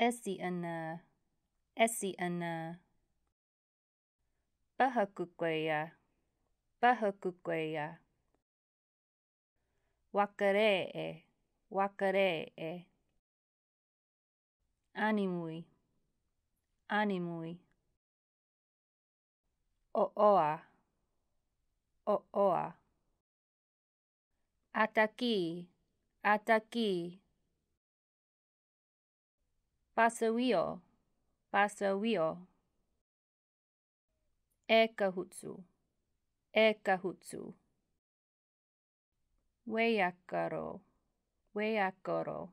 esiana uh, esiana pahakukuea uh, pahakukuea wakaree wakaree animui animui o'oa o'oa ataki ataki Pasawio, Pasawio. Ekahutsu, Ekahutsu. Weyakaro, Weyakaro.